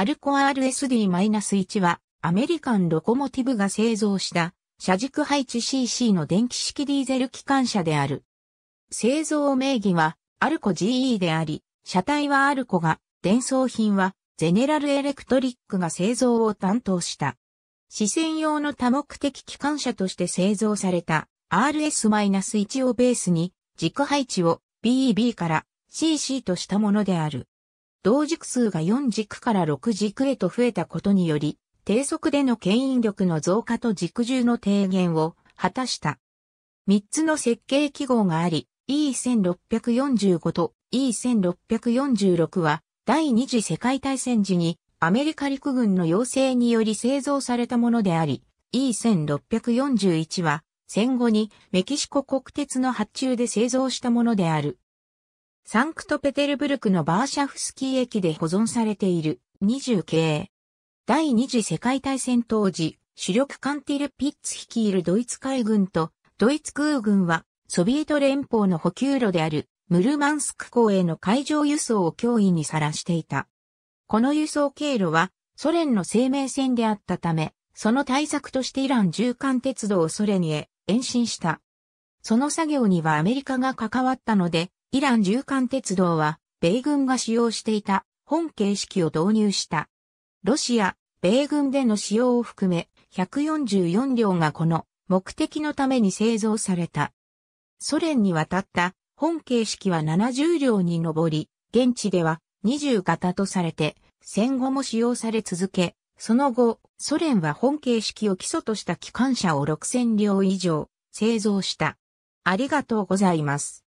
アルコ RSD-1 は、アメリカンロコモティブが製造した、車軸配置 CC の電気式ディーゼル機関車である。製造名義は、アルコ GE であり、車体はアルコが、伝送品は、ゼネラルエレクトリックが製造を担当した。視線用の多目的機関車として製造された RS-1 をベースに、軸配置を BEB から CC としたものである。同軸数が4軸から6軸へと増えたことにより、低速での牽引力の増加と軸重の低減を果たした。3つの設計記号があり、E1645 と E1646 は第二次世界大戦時にアメリカ陸軍の要請により製造されたものであり、E1641 は戦後にメキシコ国鉄の発注で製造したものである。サンクトペテルブルクのバーシャフスキー駅で保存されている20系。第二次世界大戦当時、主力カンティル・ピッツ率いるドイツ海軍とドイツ空軍はソビエト連邦の補給路であるムルマンスク港への海上輸送を脅威にさらしていた。この輸送経路はソ連の生命線であったため、その対策としてイラン縦貫鉄道をソ連へ延伸した。その作業にはアメリカが関わったので、イラン縦貫鉄道は、米軍が使用していた本形式を導入した。ロシア、米軍での使用を含め、144両がこの目的のために製造された。ソ連に渡った本形式は70両に上り、現地では20型とされて、戦後も使用され続け、その後、ソ連は本形式を基礎とした機関車を6000両以上製造した。ありがとうございます。